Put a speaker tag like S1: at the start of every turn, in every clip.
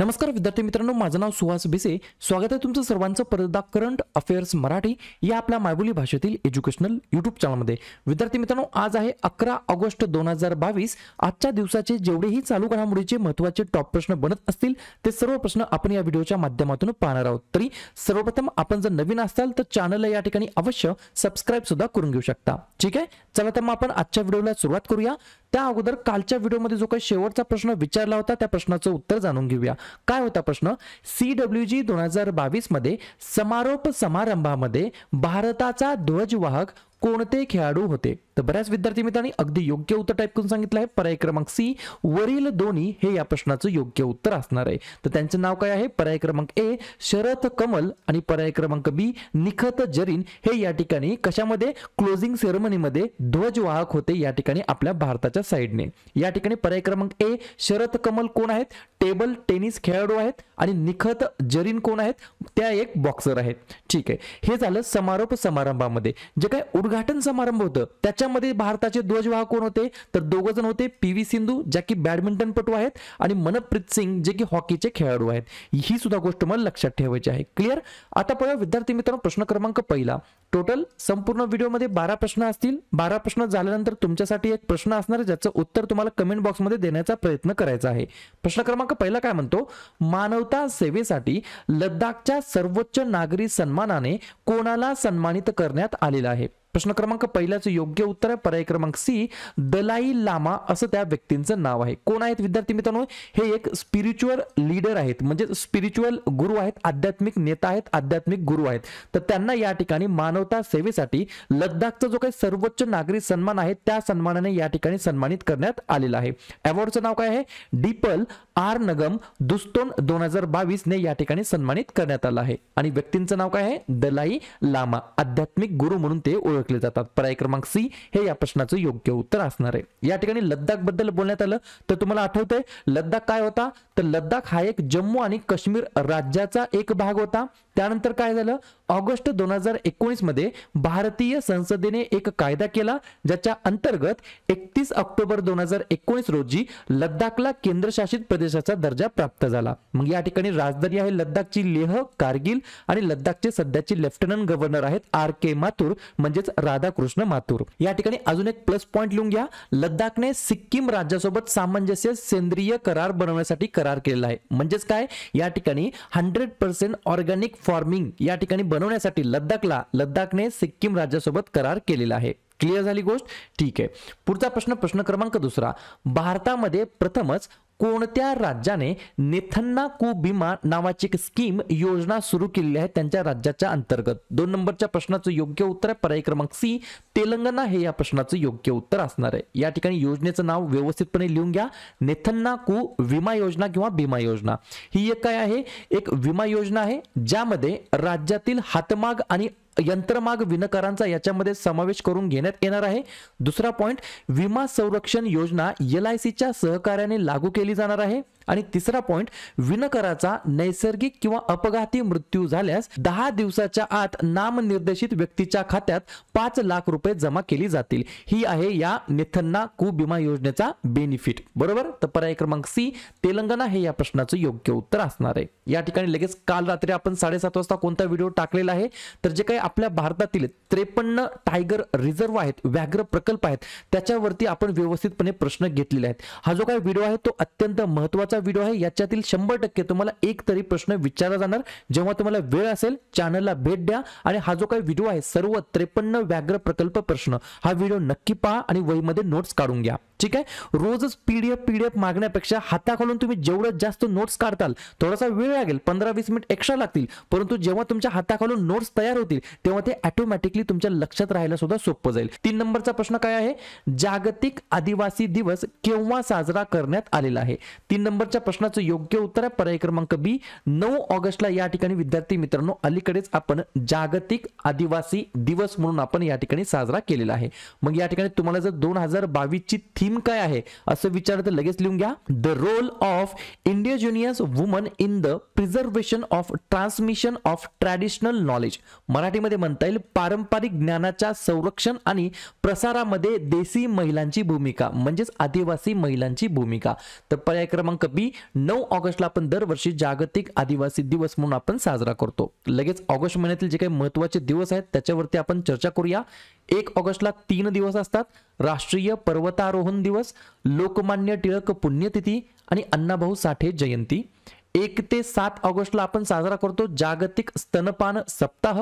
S1: नमस्कार विद्यार्थी मित्रांनो माझं नाव सुहास भिसे स्वागत आहे तुमचं सर्वांचं परदा करंट अफेअर्स मराठी या आपल्या मायबोली भाषेतील एज्युकेशनल युट्यूब चॅनलमध्ये विद्यार्थी मित्रांनो आज आहे अकरा ऑगस्ट दोन हजार बावीस आजच्या दिवसाचे जेवढेही चालू घडामोडीचे महत्त्वाचे टॉप प्रश्न बनत असतील ते सर्व प्रश्न आपण या व्हिडिओच्या माध्यमातून पाहणार आहोत तरी सर्वप्रथम आपण जर नवीन असाल तर चॅनलला या ठिकाणी अवश्य सबस्क्राईब सुद्धा करून घेऊ शकता ठीक आहे चला तर मग आपण आजच्या व्हिडिओला सुरुवात करूया त्या अगोदर कालच्या व्हिडिओमध्ये जो काही शेवटचा प्रश्न विचारला होता त्या प्रश्नाचं उत्तर जाणून घेऊया काय होता प्रश्न सी डब्ल्यू जी दोन हजार बावीस मध्ये समारोप समारंभामध्ये भारताचा ध्वजवाहक कोणते खेळाडू होते तर बऱ्याच विद्यार्थी मित्रांनी अगदी योग्य उत्तर टाईप करून सांगितलं आहे पर्याय क्रमांक सी वरील दोन्ही हे या प्रश्नाचं योग्य उत्तर असणार आहे तर त्यांचं नाव काय आहे पर्याय क्रमांक ए शरद कमल आणि पर्याय क्रमांक बी निखत जरीन हे या ठिकाणी कशामध्ये क्लोजिंग सेरेमनीमध्ये ध्वजवाहक होते या ठिकाणी आपल्या भारताच्या साईडने या ठिकाणी पर्याय क्रमांक ए शरथ कमल कोण आहेत टेबल टेनिस खेळाडू आहेत आणि निखत जरीन कोण आहेत त्या एक बॉक्सर आहेत ठीक आहे हे झालं समारोप समारंभामध्ये जे काय उद्घाटन समारंभ होतं त्याच्यामध्ये भारताचे ध्वजवाह कोण होते तर दोघ जण होते पी व्ही सिंधू ज्या की बॅडमिंटनपटू आहेत आणि मनप्रीत सिंग जे की हॉकीचे खेळाडू आहेत ही सुद्धा गोष्ट मला लक्षात ठेवायची आहे क्लिअर आता पुढे विद्यार्थी मित्रांनो प्रश्न क्रमांक पहिला टोटल संपूर्ण व्हिडिओमध्ये बारा प्रश्न असतील बारा प्रश्न झाल्यानंतर तुमच्यासाठी एक प्रश्न असणार ज्याचं उत्तर तुम्हाला कमेंट बॉक्समध्ये देण्याचा प्रयत्न करायचा आहे प्रश्न क्रमांक पहिला काय म्हणतो मानवता सेवेसाठी लद्दाखच्या सर्वोच्च नागरी सन्मान मानाने कोणाला सन्मानित करण्यात आलेला आहे प्रश्न क्रमांक पहिल्याचं योग्य उत्तर आहे पर्याय क्रमांक सी दलाई लामा असं त्या व्यक्तींचं नाव आहे कोण आहेत विद्यार्थी मित्रांनो हे एक स्पिरिच्युअल लीडर आहेत म्हणजे स्पिरिच्युअल गुरु आहेत आध्यात्मिक नेता आहेत आध्यात्मिक गुरु आहेत तर त्यांना या ठिकाणी मानवता सेवेसाठी लद्दाखचा जो काही सर्वोच्च नागरी सन्मान आहे त्या सन्मानाने या ठिकाणी सन्मानित करण्यात आलेला आहे अवॉर्डचं नाव काय आहे डीपल आर नगम दुस्तोन दोन हजार बावीस ने या ठिकाणी सन्मानित करण्यात आलं आहे आणि व्यक्तींचं नाव काय आहे दलाई लामा आध्यात्मिक गुरु म्हणून ते ओळख ओळखले जातात पर्याय क्रमांक सी हे या प्रश्नाचं योग्य उत्तर असणार आहे या ठिकाणी लद्दाख बद्दल बोलण्यात आलं तर तुम्हाला आठवतंय लद्दाख काय होता तर लद्दाख हा एक जम्मू आणि काश्मीर राज्याचा एक भाग होता त्यानंतर काय झालं ऑगस्ट दोन हजार एकोणीस मध्ये भारतीय संसदेने एक कायदा केला ज्याच्या अंतर्गत एकतीस ऑक्टोबर दोन हजार एकोणीस रोजी लद्दाखला केंद्रशासित प्रदेशाचा दर्जा प्राप्त झाला मग या ठिकाणी राजधानी आहे लद्दाखची लेह कारगिल आणि लद्दाखचे सध्याचे लेफ्टनंट गव्हर्नर आहेत आर के माथुर म्हणजे राधाकृष्ण माथुर या ठिकाणी अजून एक प्लस पॉईंट लिहून घ्या लद्दाखने सिक्कीम राज्यासोबत सामंजस्य सेंद्रिय करार बनवण्यासाठी करार केलेला आहे म्हणजेच काय या ठिकाणी हंड्रेड पर्सेंट ऑर्गॅनिक फार्मिंग या ठिकाणी बनवण्यासाठी लद्दाखला लद्दाखने सिक्कीम राज्यासोबत करार केलेला आहे क्लिअर झाली गोष्ट ठीक आहे पुढचा प्रश्न प्रश्न क्रमांक दुसरा भारतामध्ये प्रथमच कोणत्या राज्याने नेथन्ना कु बिमा नावाची स्कीम योजना सुरू केली आहे त्यांच्या राज्याच्या अंतर्गत दोन नंबरच्या प्रश्नाचं योग्य उत्तर आहे पर्याय क्रमांक सी तेलंगणा हे या प्रश्नाचं योग्य उत्तर असणार आहे या ठिकाणी योजनेचं नाव व्यवस्थितपणे लिहून घ्या नेथन्ना कु विमा योजना किंवा बिमा योजना ही एक काय आहे एक विमा योजना आहे ज्यामध्ये राज्यातील हातमाग आणि यंत्रमाग विनकरांचा याच्यामध्ये समावेश करून घेण्यात येणार आहे दुसरा पॉइंट विमा संरक्षण योजना एल आय सीच्या सहकार्याने लागू केली जाणार आहे आणि तिसरा पॉइंट विनकराचा नैसर्गिक किंवा अपघाती मृत्यू झाल्यास दहा दिवसाच्या आत नामनिर्देशित व्यक्तीच्या खात्यात पाच लाख रुपये जमा केली जातील ही आहे या निथन्ना कु योजनेचा बेनिफिट बरोबर तर पर्याय क्रमांक सी तेलंगणा हे या प्रश्नाचं योग्य उत्तर असणार आहे या ठिकाणी लगेच काल रात्री आपण साडेसात वाजता कोणता व्हिडिओ टाकलेला आहे तर जे काही आपल्या भारतातील त्रेपन्न टायगर रिझर्व आहेत व्याघ्र प्रकल्प आहेत त्याच्यावरती आपण व्यवस्थितपणे प्रश्न घेतलेले आहेत हा जो काही व्हिडिओ आहे तो अत्यंत महत्वाचा व्हिडिओ आहे याच्यातील शंभर टक्के तुम्हाला एक तरी प्रश्न विचारला जाणार जेव्हा तुम्हाला वेळ असेल चॅनलला भेट द्या आणि हा जो काही व्हिडिओ आहे सर्व त्रेपन्न व्याघ्र प्रकल्प प्रश्न हा व्हिडिओ नक्की पहा आणि वहीमध्ये नोट्स काढून घ्या ठीक आहे रोजच पीडीएफ पीडीएफ मागण्यापेक्षा हाताखालून तुम्ही जेवढं जास्त नोट्स काढताल थोडासा वेळ लागेल पंधरा वीस मिनिट एक्स्ट्रा लागतील परंतु जेव्हा तुमच्या हाताखालून नोट्स तयार होतील तेव्हा ते ऑटोमॅटिकली तुमच्या लक्षात राहायला सुद्धा सोपं जाईल तीन नंबरचा प्रश्न काय आहे जागतिक आदिवासी दिवस केव्हा साजरा करण्यात आलेला आहे तीन नंबर शेवटच्या प्रश्नाचं योग्य उत्तर आहे पर्याय क्रमांक बी नऊ ऑगस्टला या ठिकाणी विद्यार्थी मित्रांनो अलीकडेच आपण जागतिक आदिवासी दिवस म्हणून आपण या ठिकाणी साजरा केलेला आहे मग या ठिकाणी तुम्हाला जर दोन हजार बावीस ची थीम काय आहे असं विचारलं तर लगेच लिहून घ्या the role of indigenous woman in the preservation of transmission of traditional knowledge मराठीमध्ये म्हणता येईल पारंपरिक ज्ञानाच्या संरक्षण आणि प्रसारामध्ये देसी महिलांची भूमिका म्हणजेच आदिवासी महिलांची भूमिका तर पर्याय क्रमांक बी नऊ ऑगस्टला आपण दरवर्षी जागतिक आदिवासी दिवस म्हणून आपण साजरा करतो लगेच ऑगस्ट महिन्यातील जे काही महत्वाचे दिवस आहेत त्याच्यावरती आपण चर्चा करूया एक ऑगस्टला तीन दिवस असतात राष्ट्रीय पर्वतारोहण दिवस लोकमान्य टिळक पुण्यतिथी आणि अण्णाभाऊ साठे जयंती एक ते सात ऑगस्टला आपण साजरा करतो जागतिक स्तनपान सप्ताह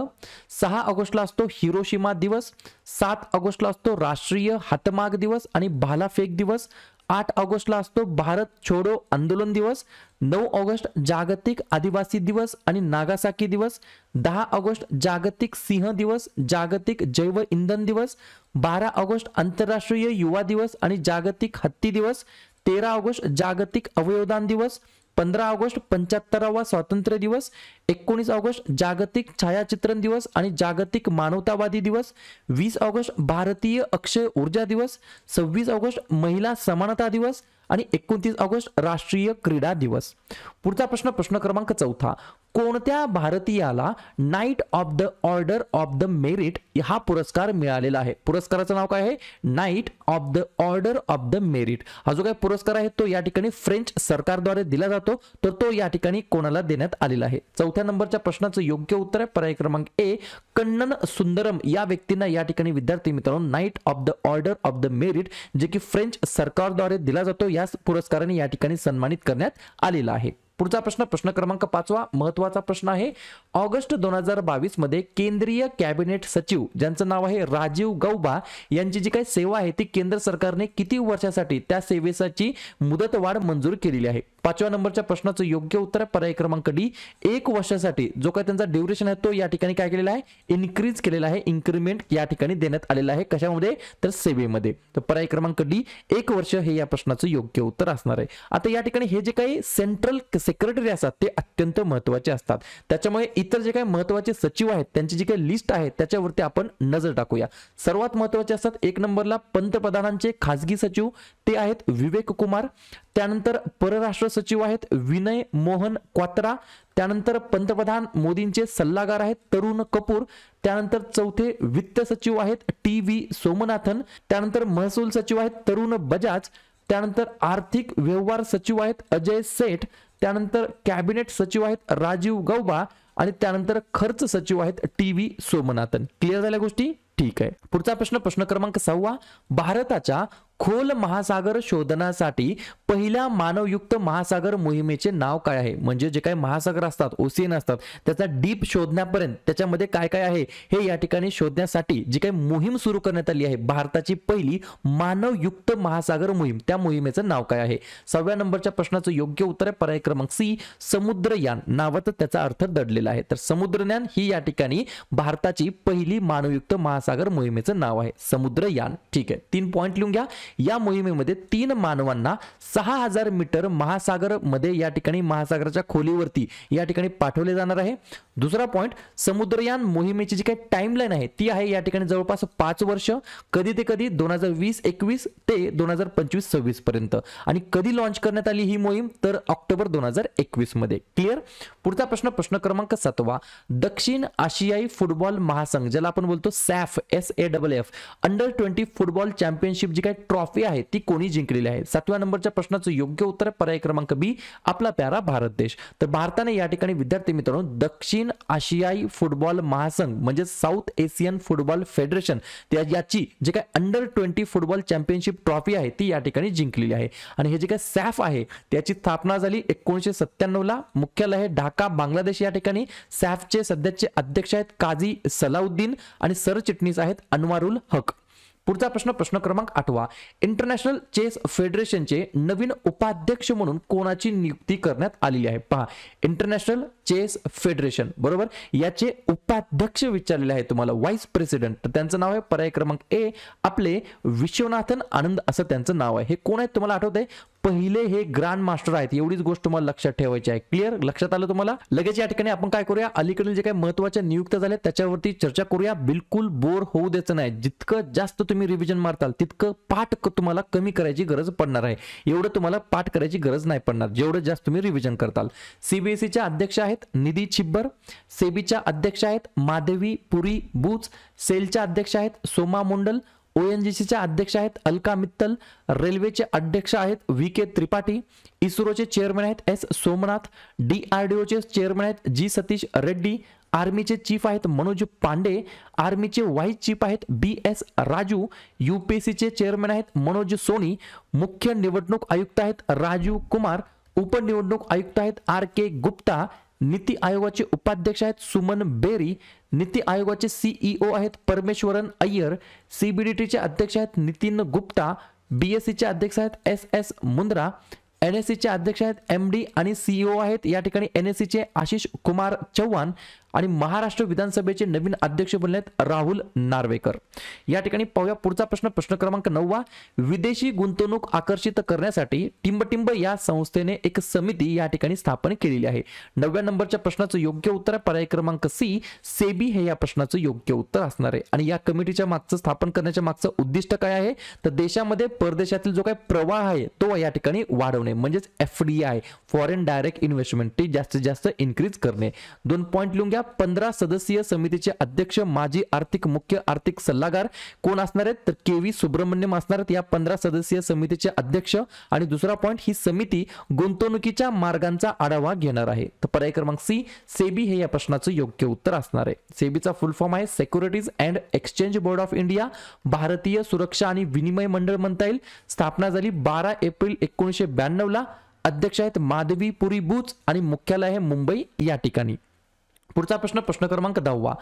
S1: सहा ऑगस्टला असतो हिरोशिमा दिवस सात ऑगस्टला असतो राष्ट्रीय हातमाग दिवस आणि भालाफेक दिवस आठ ऑगस्टला असतो भारत छोडो आंदोलन दिवस नऊ ऑगस्ट जागतिक आदिवासी दिवस आणि नागासाकी दिवस दहा ऑगस्ट जागतिक सिंह दिवस जागतिक जैव इंधन दिवस बारा ऑगस्ट आंतरराष्ट्रीय युवा दिवस आणि जागतिक हत्ती दिवस तेरा ऑगस्ट जागतिक अवयवदान दिवस पंधरा ऑगस्ट पंच्याहत्तरावा स्वातंत्र्य दिवस एकोणीस ऑगस्ट जागतिक छायाचित्रण दिवस आणि जागतिक मानवतावादी दिवस वीस ऑगस्ट भारतीय अक्षय ऊर्जा दिवस सव्वीस ऑगस्ट महिला समानता दिवस आणि एकोणतीस ऑगस्ट राष्ट्रीय क्रीडा दिवस पुढचा प्रश्न प्रश्न क्रमांक चौथा कोणत्या भारतीयाला knight of the order of the merit हा पुरस्कार मिळालेला आहे पुरस्काराचं नाव काय आहे knight of the order of the merit हा जो काय पुरस्कार आहे तो या ठिकाणी फ्रेंच सरकारद्वारे दिला जातो तर तो या ठिकाणी कोणाला देण्यात आलेला आहे चौथ्या नंबरच्या प्रश्नाचं योग्य उत्तर आहे पर्याय क्रमांक ए कन्नन सुंदरम या व्यक्तींना या ठिकाणी विद्यार्थी मित्रांनो knight of the order of the merit जे की फ्रेंच सरकारद्वारे दिला जातो या पुरस्काराने या ठिकाणी सन्मानित करण्यात आलेला आहे पुढचा प्रश्न प्रश्न क्रमांक पाचवा महत्वाचा प्रश्न आहे ऑगस्ट दोन हजार बावीस मध्ये केंद्रीय कॅबिनेट सचिव ज्यांचं नाव आहे राजीव गौबा यांची जी काही सेवा आहे ती केंद्र सरकारने किती वर्षासाठी त्या सेवेसाठी मुदतवाढ मंजूर केलेली आहे पाचव्या नंबरच्या प्रश्नाचं योग्य उत्तर आहे पर्याय क्रमांक डी एक वर्षासाठी जो काय त्यांचा ड्युरेशन आहे तो या ठिकाणी काय केलेला आहे इन्क्रीज केलेला आहे इन्क्रीमेंट या ठिकाणी देण्यात आलेला आहे कशामध्ये तर सेवेमध्ये तर पर्याय क्रमांक डी एक वर्ष हे या प्रश्नाचं योग्य उत्तर असणार आहे आता या ठिकाणी हे जे काही सेंट्रल सेक्रेटरी असतात ते अत्यंत महत्वाचे असतात त्याच्यामुळे इतर जे काही महत्वाचे सचिव आहेत त्यांची जी काही लिस्ट आहे त्याच्यावरती आपण नजर टाकूया सर्वात महत्वाचे असतात एक नंबरला पंतप्रधानांचे खासगी सचिव ते आहेत विवेक कुमार त्यानंतर परराष्ट्र सचिव आहेत विनय मोहन क्वात्रा त्यानंतर पंतप्रधान मोदींचे सल्लागार आहेत तरुण कपूर त्यानंतर चौथे वित्त सचिव आहेत टी व्ही सोमनाथन त्यानंतर महसूल सचिव आहेत तरुण बजाज त्यानंतर आर्थिक व्यवहार सचिव आहेत अजय सेठ त्यानंतर कॅबिनेट सचिव आहेत राजीव गौबा आणि त्यानंतर खर्च सचिव आहेत टी व्ही सोमनाथन क्लिअर झाल्या गोष्टी ठीक आहे पुढचा प्रश्न प्रश्न क्रमांक सहावा भारताच्या खोल महासागर शोधण्यासाठी पहिल्या मानवयुक्त महासागर मोहिमेचे नाव काय आहे म्हणजे जे काही महासागर असतात ओसियन असतात त्याचा डीप शोधण्यापर्यंत त्याच्यामध्ये काय काय आहे हे या ठिकाणी शोधण्यासाठी जी काही मोहीम सुरू करण्यात आली आहे भारताची पहिली मानवयुक्त महासागर मोहीम त्या मोहिमेचं नाव काय आहे सहाव्या नंबरच्या प्रश्नाचं योग्य उत्तर आहे पर्याय क्रमांक सी समुद्रयान नावात त्याचा अर्थ दडलेला आहे तर समुद्रज्ञान ही या ठिकाणी भारताची पहिली मानवयुक्त महासागर महासागर मोहिमेचं नाव आहे समुद्रयान ठीक आहे तीन पॉईंट लिहून घ्या या मोहिमेमध्ये तीन मानवांना सहा हजार मीटर महासागर मध्ये या ठिकाणी महासागराच्या खोलीवरती या ठिकाणी पाठवले जाणार आहे दुसरा पॉईंट समुद्रयान मोहिमेची जी काही टाईमलाईन आहे ती आहे या ठिकाणी जवळपास पाच वर्ष कधी ते कधी दोन हजार वीस एकवीस ते दोन हजार पंचवीस सव्वीस पर्यंत आणि कधी लॉन्च करण्यात आली ही मोहीम तर ऑक्टोबर दोन हजार एकवीस मध्ये क्लिअर पुढचा प्रश्न प्रश्न क्रमांक सातवा दक्षिण आशियाई फुटबॉल महासंघ ज्याला आपण बोलतो SAFF S A double F under twenty football championship जी काही ट्रॉफी आहे ती कोणी जिंकलेली आहे सातव्या नंबरच्या प्रश्नाचं योग्य उत्तर आहे पर्याय क्रमांक बी आपला प्यारा भारत देश तर भारताने या ठिकाणी विद्यार्थी मित्रांनो दक्षिण आशियाई फुटबॉल महासंघ म्हणजे साऊथ एशियन फुटबॉल फेडरेशन त्या याची जे काय under twenty football championship trophy आहे ती या ठिकाणी जिंकलेली आहे आणि हे जे काय सॅफ आहे त्याची स्थापना झाली एकोणीशे सत्त्याण्णवला मुख्यालय आहे ढाका बांगलादेश या ठिकाणी सॅफचे सध्याचे अध्यक्ष आहेत काझी सलाउद्दीन आणि सरचिटणी आहेत अनवारुल हक पुढचा प्रश्न प्रश्न क्रमांक आठवा इंटरनॅशनल चेस फेडरेशनचे नवीन उपाध्यक्ष म्हणून कोणाची नियुक्ती करण्यात आलेली आहे पहा इंटरनॅशनल चेस फेडरेशन बरोबर याचे उपाध्यक्ष विचारलेले आहे तुम्हाला व्हाईस प्रेसिडेंट तर त्यांचं नाव आहे पर्याय क्रमांक ए आपले विश्वनाथन आनंद असं त्यांचं नाव आहे हे कोण आहे तुम्हाला आठवत आहे पहिले हे ग्रँड मास्टर आहेत एवढीच गोष्ट तुम्हाला लक्षात ठेवायची आहे क्लिअर लक्षात आलं तुम्हाला लगेच या ठिकाणी आपण काय करूया अलीकडील जे काही महत्वाच्या नियुक्त झाल्या त्याच्यावरती चर्चा करूया बिलकुल बोर होऊ द्यायचं नाही जितकं जास्त तुम्ही रिव्हिजन मारताल तितकं पाठ तुम्हाला कमी करायची गरज पडणार आहे एवढं तुम्हाला पाठ करायची गरज नाही पडणार जेवढं जास्त तुम्ही रिव्हिजन करताल सीबीएसईच्या अध्यक्ष आहेत आहेत निधी चिब्बर सेबीच्या अध्यक्ष आहेत माधवी पुरी बुच सेलच्या अध्यक्ष आहेत सोमा मुंडल ओएनजीसीच्या अध्यक्ष आहेत अलका मित्तल रेल्वेचे अध्यक्ष आहेत व्ही के त्रिपाठी इस्रोचे चेअरमॅन आहेत एस सोमनाथ डीआरडीओचे चेअरमॅन आहेत जी सतीश रेड्डी आर्मीचे चीफ आहेत मनोज पांडे आर्मीचे व्हाईस चीफ आहेत बी एस राजू यूपीएससीचे चेअरमॅन आहेत मनोज सोनी मुख्य निवडणूक आयुक्त आहेत राजीव कुमार उपनिवडणूक आयुक्त आहेत आर के गुप्ता नीती आयोगाचे उपाध्यक्ष आहेत सुमन बेरी नीती आयोगाचे सीईओ e आहेत परमेश्वरन अय्यर सीबीडीटीचे अध्यक्ष आहेत नितीन गुप्ता बीएससीचे अध्यक्ष आहेत S S Mundra N S सीचे अध्यक्ष आहेत एम डी आणि सीईओ आहेत या ठिकाणी एन एस सीचे आशिष कुमार चव्हाण आणि महाराष्ट्र विधानसभेचे नवीन अध्यक्ष बनले आहेत राहुल नार्वेकर या ठिकाणी पाहूया पुढचा प्रश्न प्रश्न क्रमांक नववा विदेशी गुंतवणूक आकर्षित करण्यासाठी टिंबटिंब या संस्थेने एक समिती या ठिकाणी स्थापन केलेली आहे नवव्या नंबरच्या प्रश्नाचं योग्य उत्तर आहे पर्याय क्रमांक सी सेबी हे या प्रश्नाचं योग्य उत्तर असणार आहे आणि या कमिटीच्या मागचं स्थापन करण्याच्या मागचं उद्दिष्ट काय आहे तर देशामध्ये परदेशातील जो काही प्रवाह आहे तो या ठिकाणी वाढवणे वाढवणे म्हणजेच F D I foreign direct investment ते जास्तीत जास्त इन्क्रीज करणे दोन पॉईंट लिहून घ्या पंधरा सदस्यीय समितीचे अध्यक्ष माजी आर्थिक मुख्य आर्थिक सल्लागार कोण असणार आहेत तर के व्ही सुब्रमण्यम असणार आहेत या पंधरा सदस्यीय समितीचे अध्यक्ष आणि दुसरा पॉईंट ही समिती गुंतवणुकीच्या मार्गांचा आढावा घेणार आहे तर पर्याय क्रमांक सी सेबी हे या प्रश्नाचं योग्य उत्तर असणार आहे सेबीचा फुल फॉर्म आहे securities and exchange board of India भारतीय सुरक्षा आणि विनिमय मंडळ म्हणता येईल स्थापना झाली बारा एप्रिल एकोणीशे ब्याण्णव ब्याण्णवला अध्यक्ष आहेत माधवी पुरी बुच आणि मुख्यालय आहे मुंबई या ठिकाणी पुढचा प्रश्न प्रश्न क्रमांक दहावा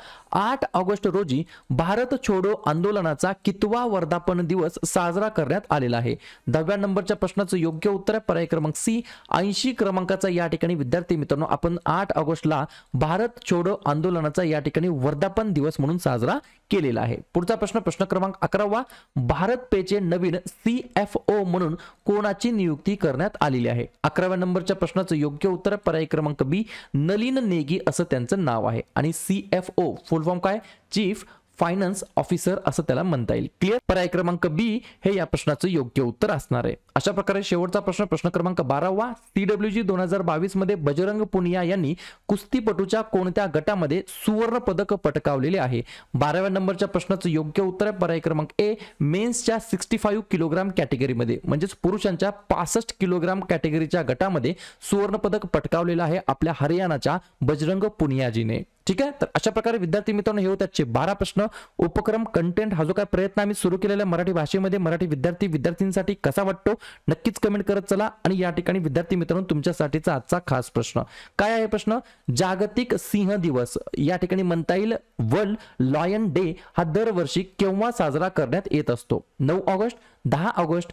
S1: आठ ऑगस्ट रोजी भारत छोडो आंदोलनाचा कितवा वर्धापन दिवस साजरा करण्यात आलेला आहे दहाव्या नंबरच्या प्रश्नाचं योग्य उत्तर आहे पर्याय क्रमांक सी ऐंशी क्रमांकाचा या ठिकाणी विद्यार्थी मित्रांनो आपण आठ ऑगस्टला भारत छोडो आंदोलनाचा या ठिकाणी वर्धापन दिवस म्हणून साजरा केलेला आहे पुढचा प्रश्न प्रश्न क्रमांक अकरावा भारत पेचे नवीन सी एफ ओ म्हणून कोणाची नियुक्ती करण्यात आलेली आहे अकराव्या नंबरच्या प्रश्नाचं योग्य उत्तर पर्याय क्रमांक बी नलीन नेगी असं त्यांचं नाव आहे आणि C F O full form काय चीफ फायनान्स ऑफिसर असं त्याला म्हणता येईल क्लिअर पर्याय क्रमांक बी हे या प्रश्नाचं योग्य उत्तर असणार आहे अशा प्रकारे शेवटचा प्रश्न प्रश्न क्रमांक बारावा सी डब्ल्यू जी दोन हजार बावीस मध्ये बजरंग पुनिया यांनी कुस्तीपटूच्या कोणत्या गटामध्ये सुवर्ण पदक पटकावलेले आहे बाराव्या नंबरच्या प्रश्नाचं योग्य उत्तर आहे पर्याय क्रमांक ए मेन्सच्या सिक्स्टी फाईव्ह किलोग्राम कॅटेगरीमध्ये म्हणजेच पुरुषांच्या पासष्ट किलोग्राम कॅटेगरीच्या गटामध्ये सुवर्ण पदक पटकावलेलं आहे आपल्या हरियाणाच्या बजरंग पुनियाजीने ठीक आहे तर अशा प्रकारे विद्यार्थी मित्रांनो हे होते बारा प्रश्न उपक्रम कंटेंट हा जो काय प्रयत्न आम्ही सुरू केलेला मराठी भाषेमध्ये मराठी विद्यार्थी विद्यार्थ्यांसाठी कसा वाटतो नक्कीच कमेंट करत चला आणि या ठिकाणी विद्यार्थी मित्रांनो तुमच्यासाठीचा आजचा खास प्रश्न काय आहे प्रश्न जागतिक सिंह दिवस या ठिकाणी म्हणता येईल वर्ल्ड लॉयन डे हा दरवर्षी केव्हा साजरा करण्यात येत असतो नऊ ऑगस्ट दहा ऑगस्ट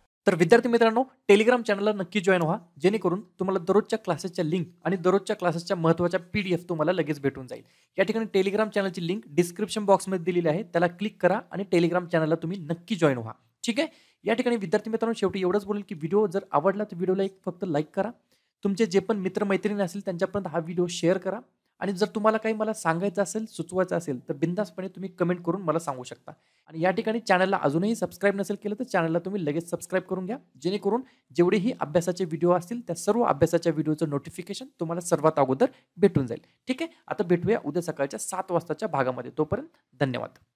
S1: तर विद्यार्थी मित्रांनो टेलिग्राम चॅनलला नक्की जॉईन व्हा जेणेकरून तुम्हाला दररोजच्या क्लासेसच्या लिंक आणि दररोजच्या क्लासेसच्या महत्त्वाच्या पी डी एफ तुम्हाला लगेच भेटून जाईल या ठिकाणी टेलिग्राम चॅनलची लिंक डिस्क्रिप्शन बॉक्समध्ये दिलेली आहे त्याला क्लिक करा आणि टेलिग्राम चॅनलला तुम्ही नक्की जॉईन व्हा ठीक आहे या ठिकाणी विद्यार्थी मित्रांनो शेवटी एवढंच बोलेल की व्हिडिओ जर आवडला तर व्हिडिओला एक फक्त लाईक करा तुमचे जे पण मित्रमैत्रिणी असेल त्यांच्यापर्यंत हा व्हिडिओ शेअर करा आणि जर तुम्हाला काही मला सांगायचं असेल सुचवायचं असेल तर बिंदासपणे तुम्ही कमेंट करून मला सांगू शकता आणि या ठिकाणी चॅनलला अजूनही सबस्क्राईब नसेल केलं तर चॅनलला तुम्ही लगेच सबस्क्राईब करून घ्या जेणेकरून जेवढेही अभ्यासाचे व्हिडिओ असतील त्या सर्व अभ्यासाच्या व्हिडिओचं नोटिफिकेशन तुम्हाला सर्वात अगोदर भेटून जाईल ठीक आहे आता भेटूया उद्या सकाळच्या सात वाजताच्या भागामध्ये तोपर्यंत धन्यवाद